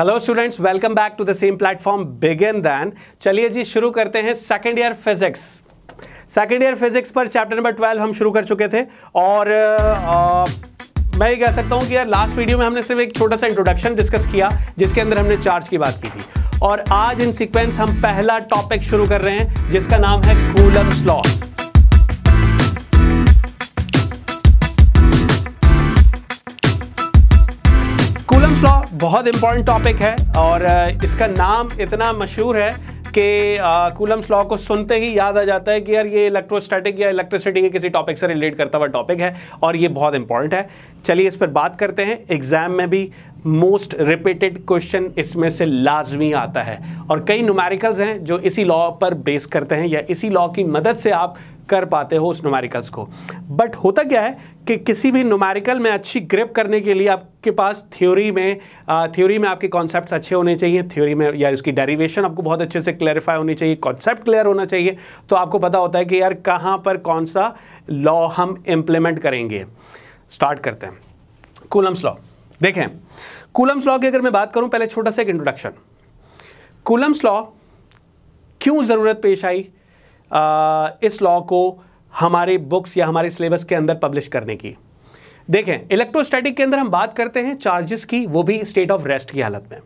hello students welcome back to the same platform begin then चलिए जी शुरू करते हैं second year physics second year physics पर चैप्टर नंबर ट्वेल्व हम शुरू कर चुके थे और आ, मैं ये कह सकता हूँ कि यार लास्ट वीडियो में हमने सिर्फ एक छोटा सा इंट्रोडक्शन डिस्कस किया जिसके अंदर हमने चार्ज की बात की थी और आज इन सीक्वेंस हम पहला टॉपिक शुरू कर रहे हैं जिसका नाम है कूलम स्लॉस बहुत इंपॉर्टेंट टॉपिक है और uh, इसका नाम इतना मशहूर है कि कूलम्स uh, लॉ को सुनते ही याद आ जाता है कि यार ये इलेक्ट्रोस्टैटिक या इलेक्ट्रिसिटी के किसी टॉपिक से रिलेट करता हुआ टॉपिक है और ये बहुत इंपॉर्टेंट है चलिए इस पर बात करते हैं एग्ज़ाम में भी मोस्ट रिपीटेड क्वेश्चन इसमें से लाजमी आता है और कई नुमेरिकल्स हैं जो इसी लॉ पर बेस करते हैं या इसी लॉ की मदद से आप कर पाते हो उस नुमेरिकल्स को बट होता क्या है कि किसी भी नुमेरिकल में अच्छी ग्रिप करने के लिए आपके पास थ्योरी में थ्योरी में आपके कॉन्सेप्ट्स अच्छे होने चाहिए थ्योरी में या उसकी डेरिवेशन आपको बहुत अच्छे से क्लैरिफाई होनी चाहिए कॉन्सेप्ट क्लियर होना चाहिए तो आपको पता होता है कि यार कहाँ पर कौन सा लॉ हम इम्प्लीमेंट करेंगे स्टार्ट करते हैं कूलम्स लॉ देखें कूलम्स लॉ की अगर मैं बात करूं पहले छोटा सा एक इंट्रोडक्शन कूलम्स लॉ क्यों ज़रूरत पेश आई इस लॉ को हमारे बुक्स या हमारे सिलेबस के अंदर पब्लिश करने की देखें इलेक्ट्रोस्टैटिक के अंदर हम बात करते हैं चार्जेस की वो भी स्टेट ऑफ रेस्ट की हालत में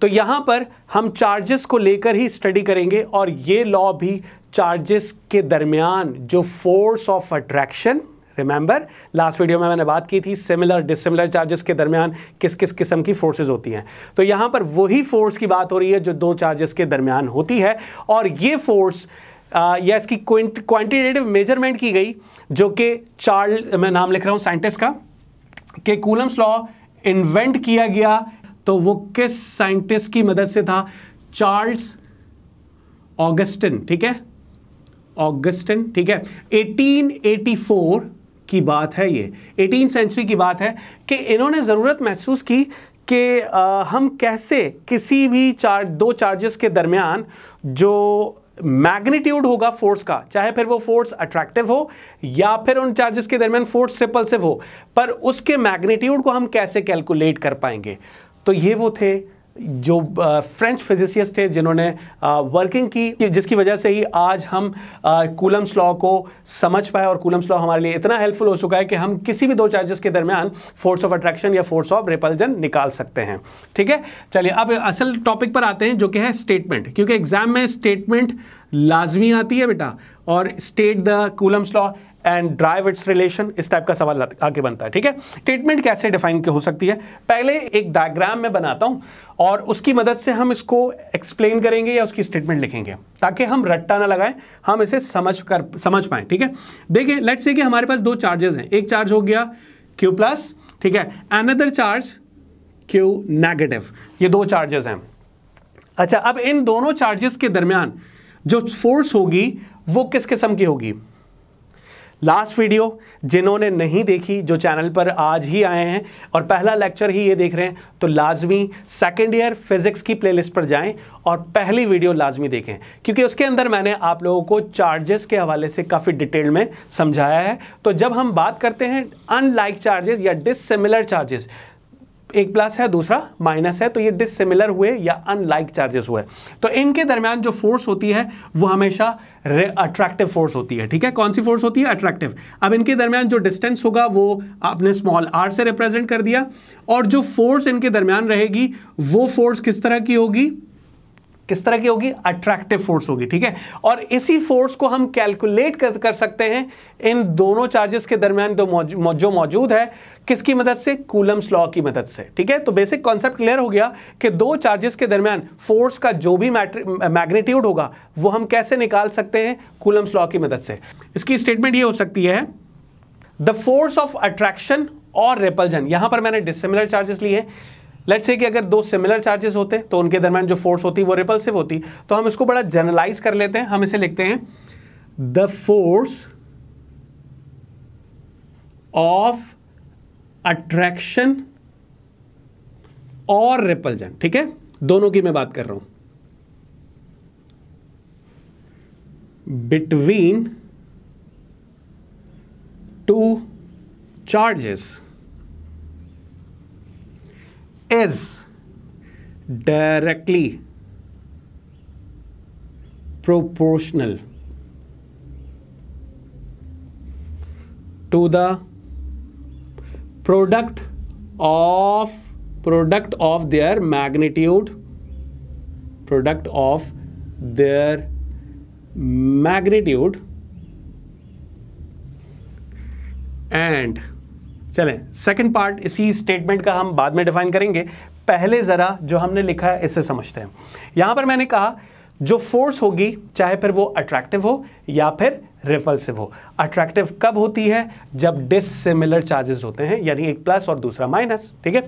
तो यहाँ पर हम चार्जेस को लेकर ही स्टडी करेंगे और ये लॉ भी चार्जेस के दरमियान जो force of attraction remember last video में मैंने बात की थी सिमिलर डिसिमिलर चार्जेस के दरमियान किस किस किस्म की फोर्सेस होती हैं तो यहाँ पर वही फोर्स की बात हो रही है जो दो चार्जेस के दरमियान होती है और ये फोर्स या इसकी क्वांटिटेटिव मेजरमेंट की गई जो कि चार्ल मैं नाम लिख रहा हूँ साइंटिस्ट का कि कूलम्स लॉ इन्वेंट किया गया तो वो किस साइंटिस्ट की मदद से था चार्ल्स ऑगस्टिन ठीक है ऑगस्टिन ठीक है 1884 की बात है ये 18 सेंचुरी की बात है कि इन्होंने ज़रूरत महसूस की कि हम कैसे किसी भी चार्ज दो चार्जेस के दरमियान जो मैग्नीट्यूड होगा फोर्स का चाहे फिर वो फोर्स अट्रैक्टिव हो या फिर उन चार्जेस के दरमियान फोर्स रिपल्सिव हो पर उसके मैग्नीट्यूड को हम कैसे कैलकुलेट कर पाएंगे तो ये वो थे जो फ्रेंच फिजिसिस्ट थे जिन्होंने वर्किंग की जिसकी वजह से ही आज हम कूलम्स लॉ को समझ पाए और कूलम्स लॉ हमारे लिए इतना हेल्पफुल हो चुका है कि हम किसी भी दो चार्जेस के दरमियान फोर्स ऑफ अट्रैक्शन या फोर्स ऑफ रिपल्जन निकाल सकते हैं ठीक है चलिए अब असल टॉपिक पर आते हैं जो कि है स्टेटमेंट क्योंकि एग्जाम में स्टेटमेंट लाजमी आती है बेटा और state the Coulomb's law and derive its relation इस टाइप का सवाल आगे बनता है ठीक है ट्रीटमेंट कैसे डिफाइन हो सकती है पहले एक डायग्राम में बनाता हूं और उसकी मदद से हम इसको एक्सप्लेन करेंगे या उसकी स्टेटमेंट लिखेंगे ताकि हम रट्टा ना लगाएं हम इसे समझ कर समझ पाए ठीक है देखिए लेट्स से कि हमारे पास दो चार्जेस हैं एक चार्ज हो गया क्यू प्लस ठीक है अनदर चार्ज क्यू नेगेटिव ये दो चार्जेस हैं अच्छा अब इन दोनों चार्जेस के दरमियान जो फोर्स होगी वो किस किस्म की होगी लास्ट वीडियो जिन्होंने नहीं देखी जो चैनल पर आज ही आए हैं और पहला लेक्चर ही ये देख रहे हैं तो लाजमी सेकेंड ईयर फिज़िक्स की प्लेलिस्ट पर जाएं और पहली वीडियो लाजमी देखें क्योंकि उसके अंदर मैंने आप लोगों को चार्जेस के हवाले से काफ़ी डिटेल में समझाया है तो जब हम बात करते हैं अनलाइक चार्जेस या डिसिमिलर चार्जेस एक प्लस है दूसरा माइनस है तो ये डिसिमिलर हुए या अनलाइक चार्जेस हुए तो इनके दरमियान जो फोर्स होती है वो हमेशा अट्रैक्टिव फोर्स होती है ठीक है कौन सी फोर्स होती है अट्रैक्टिव अब इनके दरमियान जो डिस्टेंस होगा वो आपने स्मॉल आर से रिप्रेजेंट कर दिया और जो फोर्स इनके दरमियान रहेगी वो फोर्स किस तरह की होगी किस तरह की होगी अट्रैक्टिव फोर्स होगी ठीक है और इसी फोर्स को हम कैलकुलेट कर, कर सकते हैं इन दोनों चार्जेस के दरमियान जो मौज, जो मौजूद है किसकी मदद से कूलम्स लॉ की मदद से ठीक है तो बेसिक कॉन्सेप्ट क्लियर हो गया कि दो चार्जेस के दरमियान फोर्स का जो भी मैग्नीट्यूड होगा वो हम कैसे निकाल सकते हैं कूलम्स लॉ की मदद से इसकी स्टेटमेंट ये हो सकती है द फोर्स ऑफ अट्रैक्शन और रिपल्जन यहां पर मैंने डिसिमिलर चार्जेस लिए हैं लेट से कि अगर दो सिमिलर चार्जेस होते तो उनके दरमियान जो फोर्स होती वो रिपल्सिव होती तो हम इसको बड़ा जनरलाइज कर लेते हैं हम इसे लिखते हैं द फोर्स ऑफ अट्रैक्शन और रिपल्जन ठीक है दोनों की मैं बात कर रहा हूं between two charges is directly proportional to the product of product of their magnitude product of their magnitude and चलें सेकंड पार्ट इसी स्टेटमेंट का हम बाद में डिफाइन करेंगे पहले ज़रा जो हमने लिखा है इसे समझते हैं यहां पर मैंने कहा जो फोर्स होगी चाहे फिर वो अट्रैक्टिव हो या फिर रिपल्सिव हो अट्रैक्टिव कब होती है जब डिसिमिलर चार्जेस होते हैं यानी एक प्लस और दूसरा माइनस ठीक है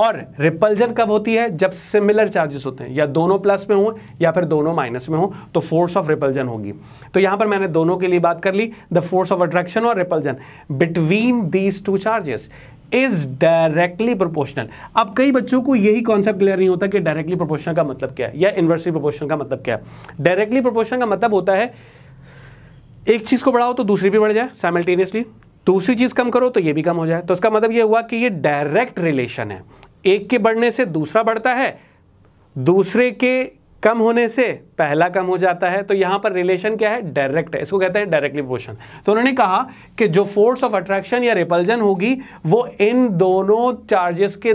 और रिपल्जन कब होती है जब सिमिलर चार्जेस होते हैं या दोनों प्लस में हों या फिर दोनों माइनस में हों तो फोर्स ऑफ रिपल्जन होगी तो यहाँ पर मैंने दोनों के लिए बात कर ली द फोर्स ऑफ अट्रैक्शन और repulsion between these two charges is directly proportional अब कई बच्चों को यही कॉन्सेप्ट क्लियर नहीं होता कि डायरेक्टली प्रोपोर्शनल का मतलब क्या है या इन्वर्सली प्रोपोर्शनल का मतलब क्या है डायरेक्टली प्रोपोर्शनल का मतलब होता है एक चीज़ को बढ़ाओ तो दूसरी भी बढ़ जाए साइमल्टेनियसली दूसरी चीज़ कम करो तो ये भी कम हो जाए तो इसका मतलब ये हुआ कि ये डायरेक्ट रिलेशन है एक के बढ़ने से दूसरा बढ़ता है दूसरे के कम होने से पहला कम हो जाता है तो यहाँ पर रिलेशन क्या है डायरेक्ट है इसको कहते हैं डायरेक्टली पोर्शन तो उन्होंने कहा कि जो फोर्स ऑफ अट्रैक्शन या रिपल्जन होगी वो इन दोनों चार्जेस के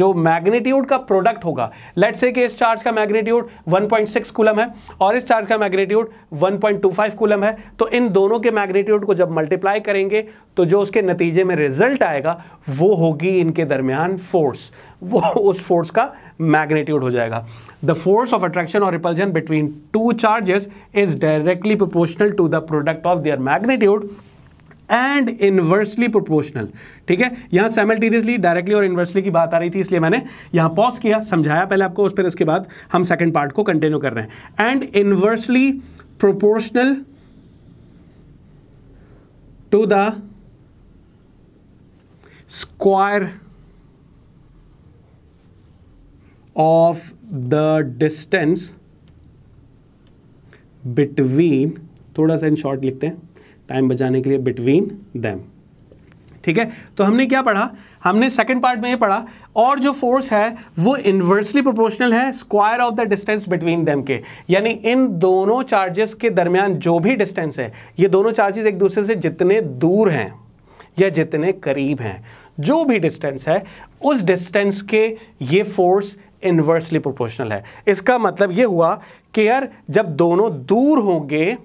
जो मैग्नीट्यूड का प्रोडक्ट होगा लेट से कि इस चार्ज का मैग्नीट्यूड 1.6 कूलम है और इस चार्ज का मैग्नीट्यूड 1.25 कूलम है तो इन दोनों के मैग्नीट्यूड को जब मल्टीप्लाई करेंगे तो जो उसके नतीजे में रिजल्ट आएगा वो होगी इनके दरमियान फोर्स वो उस फोर्स का मैग्नेट्यूड हो जाएगा द फोर्स ऑफ अट्रैक्शन और repulsion between two charges is directly proportional to the product of their magnitude and inversely proportional ठीक है यहां सेमल्टेनियसली डायरेक्टली और इन्वर्सली की बात आ रही थी इसलिए मैंने यहां पॉज किया समझाया पहले आपको उस पर उसके बाद हम सेकेंड पार्ट को कंटिन्यू कर रहे हैं and inversely proportional to the square of the distance between थोड़ा सा इन शॉर्ट लिखते हैं टाइम बचाने के लिए बिटवीन दैम ठीक है तो हमने क्या पढ़ा हमने सेकंड पार्ट में ये पढ़ा और जो फोर्स है वो इन्वर्सली प्रोपोर्शनल है square of the distance between them के यानी इन दोनों चार्जेस के दरमियान जो भी डिस्टेंस है ये दोनों चार्जेस एक दूसरे से जितने दूर हैं या जितने करीब हैं जो भी डिस्टेंस है उस डिस्टेंस के ये फोर्स इन्वर्सली प्रोपोर्शनल है इसका मतलब ये हुआ कि यार जब दोनों दूर होंगे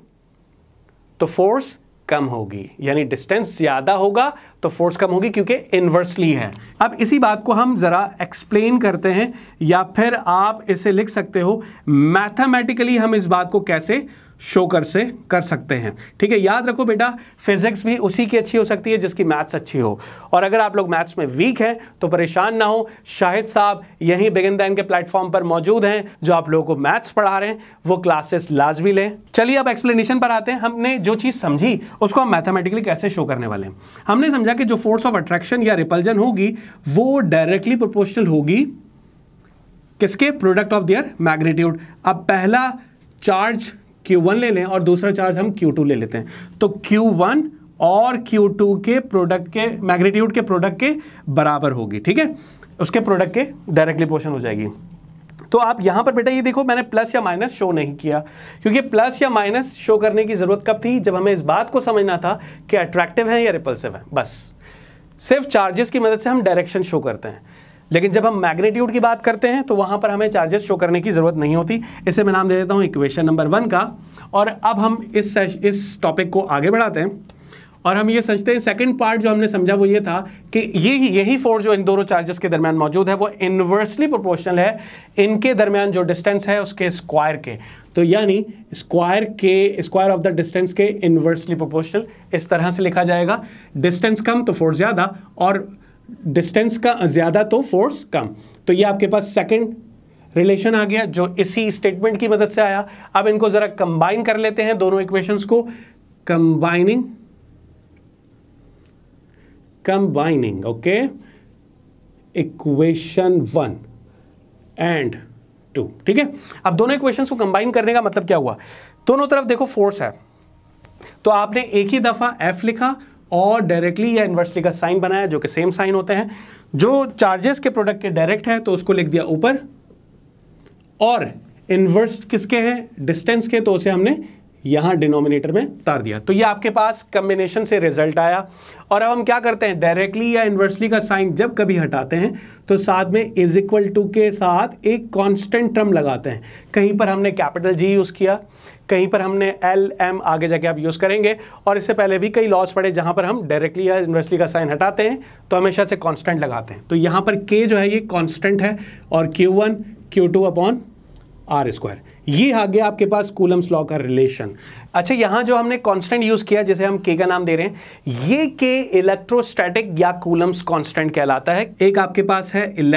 तो फोर्स कम होगी यानी डिस्टेंस ज़्यादा होगा तो फोर्स कम होगी क्योंकि इन्वर्सली है अब इसी बात को हम ज़रा एक्सप्लेन करते हैं या फिर आप इसे लिख सकते हो मैथमेटिकली हम इस बात को कैसे शो कर से कर सकते हैं ठीक है याद रखो बेटा फिजिक्स भी उसी की अच्छी हो सकती है जिसकी मैथ्स अच्छी हो और अगर आप लोग मैथ्स में वीक हैं तो परेशान ना हो शाहिद साहब यहीं बिगिन दैन के प्लेटफॉर्म पर मौजूद हैं जो आप लोगों को मैथ्स पढ़ा रहे हैं वो क्लासेस लाजमी लें चलिए अब एक्सप्लेनेशन पर आते हैं हमने जो चीज़ समझी उसको हम मैथमेटिकली कैसे शो करने वाले हैं हमने समझा कि जो फोर्स ऑफ अट्रैक्शन या रिपल्जन होगी वो डायरेक्टली प्रोपोर्शनल होगी किसके प्रोडक्ट ऑफ दियर मैग्नीट्यूड अब पहला चार्ज Q1 ले लें और दूसरा चार्ज हम Q2 ले लेते हैं तो Q1 और Q2 के प्रोडक्ट के मैग्नीट्यूड के प्रोडक्ट के बराबर होगी ठीक है उसके प्रोडक्ट के डायरेक्टली पोर्शन हो जाएगी तो आप यहाँ पर बेटा ये देखो मैंने प्लस या माइनस शो नहीं किया क्योंकि प्लस या माइनस शो करने की ज़रूरत कब थी जब हमें इस बात को समझना था कि अट्रैक्टिव है या रिपल्सिव है बस सिर्फ चार्जेस की मदद से हम डायरेक्शन शो करते हैं लेकिन जब हम मैग्नीट्यूड की बात करते हैं तो वहाँ पर हमें चार्जेस शो करने की ज़रूरत नहीं होती इसे मैं नाम दे देता हूँ इक्वेशन नंबर वन का और अब हम इस इस टॉपिक को आगे बढ़ाते हैं और हम ये समझते हैं सेकंड पार्ट जो हमने समझा वो ये था कि ये यही फोर्स जो इन दोनों चार्जेस के दरमियान मौजूद है वो इन्वर्सली प्रोपोर्शनल है इनके दरमियान जो डिस्टेंस है उसके स्क्वायर के तो यानी स्क्वायर के स्क्वायर ऑफ द डिस्टेंस के इन्वर्सली प्रोपोर्शनल इस तरह से लिखा जाएगा डिस्टेंस कम तो फोर्स ज़्यादा और डिस्टेंस का ज़्यादा तो फोर्स कम तो ये आपके पास सेकंड रिलेशन आ गया जो इसी स्टेटमेंट की मदद से आया अब इनको ज़रा कंबाइन कर लेते हैं दोनों इक्वेशंस को combining combining okay equation one and two ठीक है अब दोनों इक्वेशंस को कंबाइन करने का मतलब क्या हुआ दोनों तरफ देखो फोर्स है तो आपने एक ही दफ़ा एफ लिखा और डायरेक्टली या इन्वर्सली का साइन बनाया जो कि सेम साइन होते हैं जो चार्जेस के प्रोडक्ट के डायरेक्ट है तो उसको लिख दिया ऊपर और इन्वर्स किसके हैं डिस्टेंस के तो उसे हमने यहाँ डिनोमिनेटर में उतार दिया तो ये आपके पास कम्बिनेशन से रिजल्ट आया और अब हम क्या करते हैं डायरेक्टली या इन्वर्सली का साइन जब कभी हटाते हैं तो साथ में इज इक्वल टू के साथ एक कांस्टेंट टर्म लगाते हैं कहीं पर हमने कैपिटल जी यूज़ किया कहीं पर हमने एल एम आगे जाके आप यूज़ करेंगे और इससे पहले भी कई लॉस पड़े जहाँ पर हम डायरेक्टली या इन्वर्सली का साइन हटाते हैं तो हमेशा से कॉन्स्टेंट लगाते हैं तो यहाँ पर के जो है ये कॉन्स्टेंट है और q one q two upon r square ये आ गया आपके पास कूलम्स लॉ का रिलेशन अच्छा यहां जो हमने कांस्टेंट यूज़ किया जैसे हम के का नाम दे रहे हैं ये के इलेक्ट्रोस्टैटिक या कूलम्स कांस्टेंट कहलाता है एक आपके पास है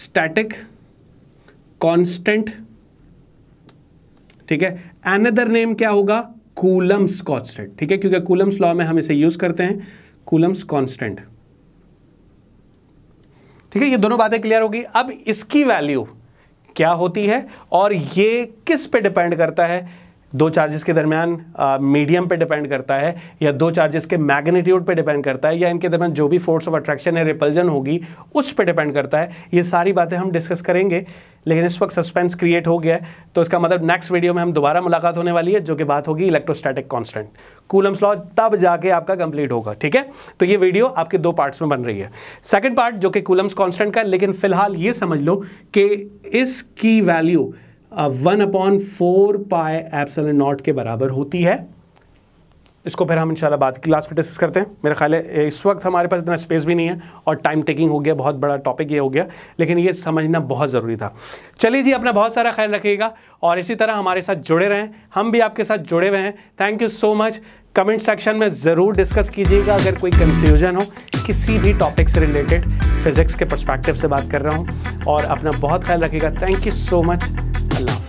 स्टैटिक कांस्टेंट ठीक है एनदर नेम क्या होगा कूलम्स कांस्टेंट ठीक है क्योंकि कूलम्स लॉ में हम इसे यूज़ करते हैं कूलम्स कॉन्स्टेंट ठीक है ये दोनों बातें क्लियर होगी अब इसकी वैल्यू क्या होती है और ये किस पे डिपेंड करता है दो चार्जेस के दरमियान मीडियम पे डिपेंड करता है या दो चार्जेस के मैग्नीट्यूड पे डिपेंड करता है या इनके दरमियान जो भी फोर्स ऑफ अट्रैक्शन है रिपल्जन होगी उस पे डिपेंड करता है ये सारी बातें हम डिस्कस करेंगे लेकिन इस वक्त सस्पेंस क्रिएट हो गया है तो इसका मतलब नेक्स्ट वीडियो में हम दोबारा मुलाकात होने वाली है जो कि बात होगी इलेक्ट्रोस्टैटिक कॉन्स्टेंट कूलम्स लॉ तब जाके आपका कंप्लीट होगा ठीक है तो ये वीडियो आपके दो पार्ट्स में बन रही है सेकेंड पार्ट जो कि कूलम्स कॉन्स्टेंट का है लेकिन फिलहाल ये समझ लो कि इसकी value one upon four pi एप्सल not के बराबर होती है इसको फिर हम इंशाल्लाह बाद की क्लास में डिस्कस करते हैं मेरा ख्याल है इस वक्त हमारे पास इतना स्पेस भी नहीं है और टाइम टेकिंग हो गया बहुत बड़ा टॉपिक ये हो गया लेकिन ये समझना बहुत ज़रूरी था चलिए जी अपना बहुत सारा ख्याल रखिएगा और इसी तरह हमारे साथ जुड़े रहें हम भी आपके साथ जुड़े हुए हैं thank you so much comment section में ज़रूर डिस्कस कीजिएगा अगर कोई कन्फ्यूजन हो किसी भी टॉपिक से रिलेटेड फिजिक्स के परस्पेक्टिव से बात कर रहा हूँ और अपना बहुत ख्याल रखिएगा thank you so much Allah